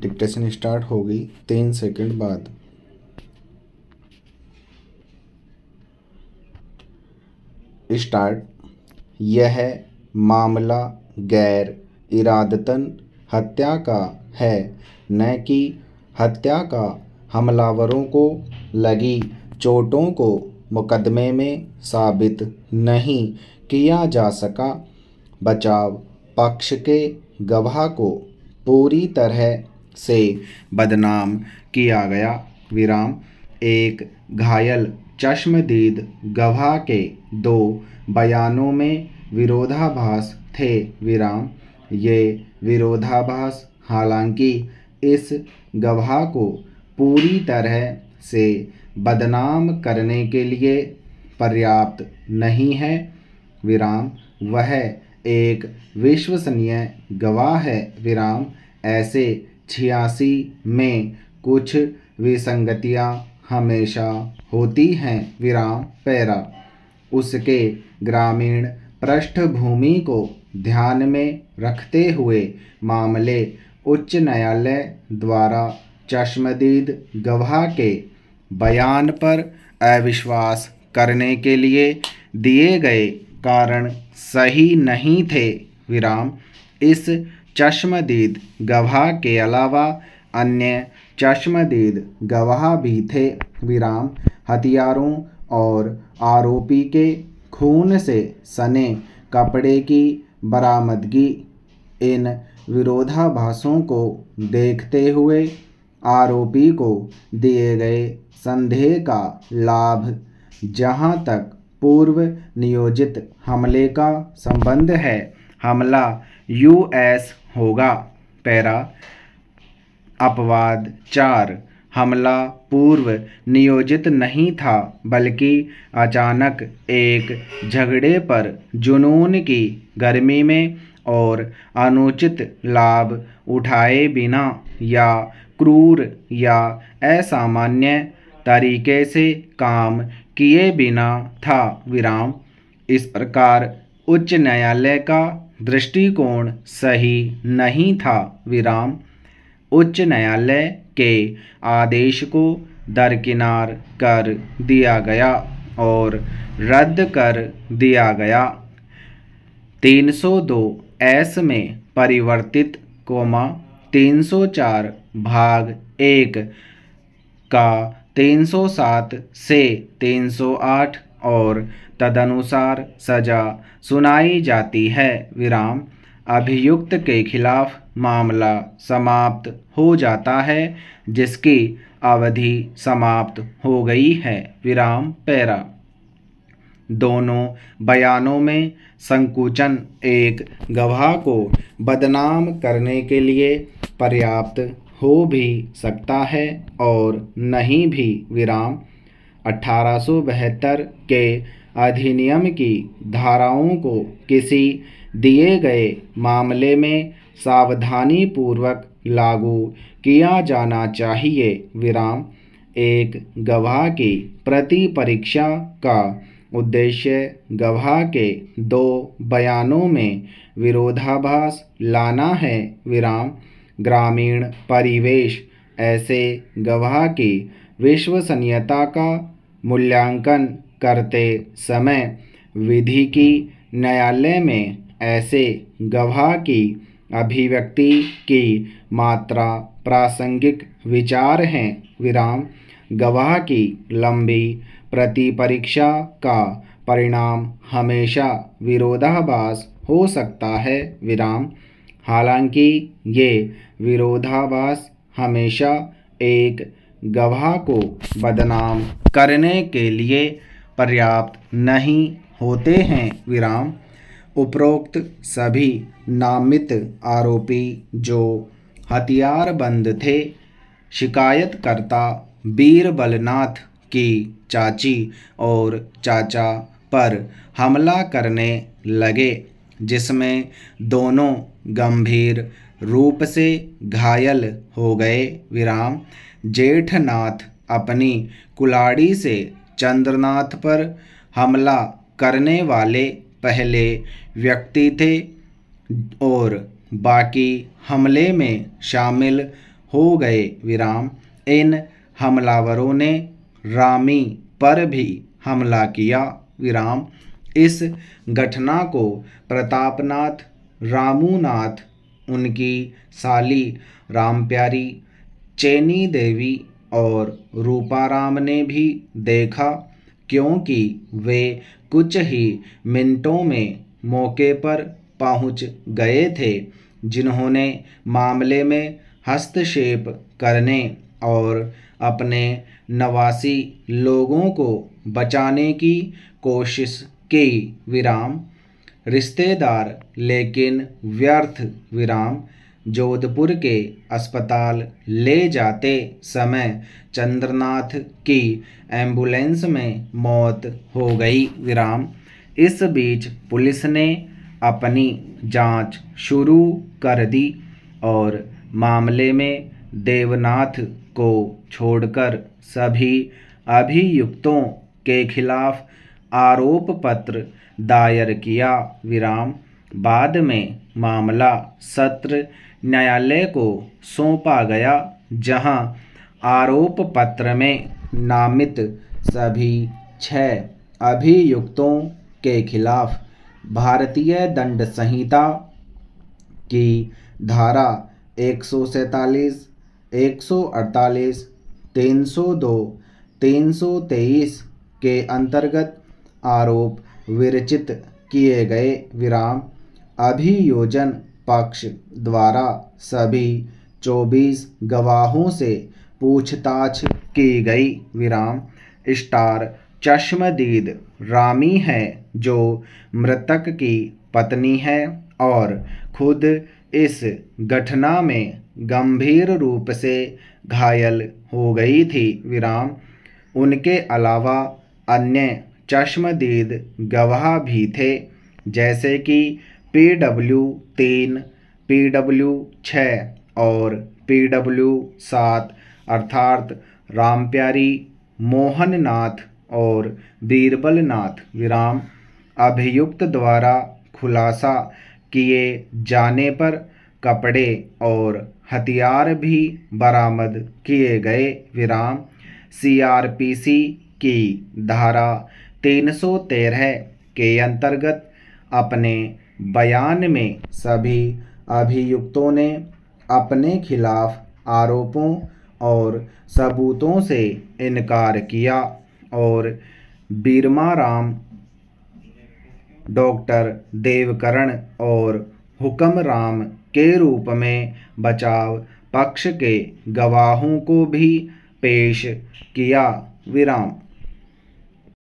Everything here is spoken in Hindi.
डिक्टेशन स्टार्ट होगी तीन सेकंड बाद स्टार्ट यह मामला गैर इरादतन हत्या का है न कि हत्या का हमलावरों को लगी चोटों को मुकदमे में साबित नहीं किया जा सका बचाव पक्ष के गवाह को पूरी तरह से बदनाम किया गया विराम एक घायल चश्मदीद गवाह के दो बयानों में विरोधाभास थे विराम ये विरोधाभास हालांकि इस गवाह को पूरी तरह से बदनाम करने के लिए पर्याप्त नहीं है विराम वह एक विश्वसनीय गवाह है विराम ऐसे छियासी में कुछ विसंगतियाँ हमेशा होती हैं विराम पैरा उसके ग्रामीण पृष्ठभूमि को ध्यान में रखते हुए मामले उच्च न्यायालय द्वारा चश्मदीद गवाह के बयान पर अविश्वास करने के लिए दिए गए कारण सही नहीं थे विराम इस चश्मदीद गवाह के अलावा अन्य चश्मदीद गवाह भी थे विराम हथियारों और आरोपी के खून से सने कपड़े की बरामदगी इन विरोधाभासों को देखते हुए आरोपी को दिए गए संदेह का लाभ जहां तक पूर्व नियोजित हमले का संबंध है हमला यूएस होगा पैरा अपवाद चार हमला पूर्व नियोजित नहीं था बल्कि अचानक एक झगड़े पर जुनून की गर्मी में और अनुचित लाभ उठाए बिना या क्रूर या असामान्य तरीके से काम किए बिना था विराम इस प्रकार उच्च न्यायालय का दृष्टिकोण सही नहीं था विराम उच्च न्यायालय के आदेश को दरकिनार कर दिया गया और रद्द कर दिया गया 302 एस में परिवर्तित कोमा 304 भाग एक का 307 से 308 और तदनुसार सजा सुनाई जाती है विराम अभियुक्त के खिलाफ मामला समाप्त हो जाता है जिसकी अवधि समाप्त हो गई है विराम पैरा दोनों बयानों में संकुचन एक गवाह को बदनाम करने के लिए पर्याप्त हो भी सकता है और नहीं भी विराम अठारह के अधिनियम की धाराओं को किसी दिए गए मामले में सावधानी पूर्वक लागू किया जाना चाहिए विराम एक गवाह की प्रति परीक्षा का उद्देश्य गवाह के दो बयानों में विरोधाभास लाना है विराम ग्रामीण परिवेश ऐसे गवाह की विश्वसनीयता का मूल्यांकन करते समय विधि की न्यायालय में ऐसे गवाह की अभिव्यक्ति की मात्रा प्रासंगिक विचार हैं विराम गवाह की लंबी प्रतिपरीक्षा का परिणाम हमेशा विरोधाभास हो सकता है विराम हालांकि ये विरोधाभास हमेशा एक गवाह को बदनाम करने के लिए पर्याप्त नहीं होते हैं विराम उपरोक्त सभी नामित आरोपी जो हथियारबंद थे शिकायतकर्ता बीरबलनाथ की चाची और चाचा पर हमला करने लगे जिसमें दोनों गंभीर रूप से घायल हो गए विराम जेठनाथ अपनी कुलाड़ी से चंद्रनाथ पर हमला करने वाले पहले व्यक्ति थे और बाकी हमले में शामिल हो गए विराम इन हमलावरों ने रामी पर भी हमला किया विराम इस घटना को प्रतापनाथ रामूनाथ उनकी साली रामप्यारी चैनी देवी और रूपाराम ने भी देखा क्योंकि वे कुछ ही मिनटों में मौके पर पहुंच गए थे जिन्होंने मामले में हस्तक्षेप करने और अपने नवासी लोगों को बचाने की कोशिश की विराम रिश्तेदार लेकिन व्यर्थ विराम जोधपुर के अस्पताल ले जाते समय चंद्रनाथ की एम्बुलेंस में मौत हो गई विराम इस बीच पुलिस ने अपनी जांच शुरू कर दी और मामले में देवनाथ को छोड़कर सभी अभियुक्तों के खिलाफ आरोप पत्र दायर किया विराम बाद में मामला सत्र न्यायालय को सौंपा गया जहां आरोप पत्र में नामित सभी छः अभियुक्तों के खिलाफ भारतीय दंड संहिता की धारा एक सौ सैंतालीस एक सौ अड़तालीस तीन सौ दो तीन सौ तेईस के अंतर्गत आरोप विरचित किए गए विराम अभियोजन पक्ष द्वारा सभी चौबीस गवाहों से पूछताछ की गई विराम स्टार चश्मदीद रामी है जो मृतक की पत्नी है और खुद इस घटना में गंभीर रूप से घायल हो गई थी विराम उनके अलावा अन्य चश्मदीद गवाह भी थे जैसे कि पी डब्ल्यू तीन पी डब्ल्यू छः और पी डब्ल्यू सात अर्थात रामप्यारी मोहन नाथ और बीरबल नाथ विराम अभियुक्त द्वारा खुलासा किए जाने पर कपड़े और हथियार भी बरामद किए गए विराम सीआरपीसी की धारा 313 के अंतर्गत अपने बयान में सभी अभियुक्तों ने अपने खिलाफ आरोपों और सबूतों से इनकार किया और बीरमा राम डॉक्टर देवकरण और हुक्म राम के रूप में बचाव पक्ष के गवाहों को भी पेश किया विराम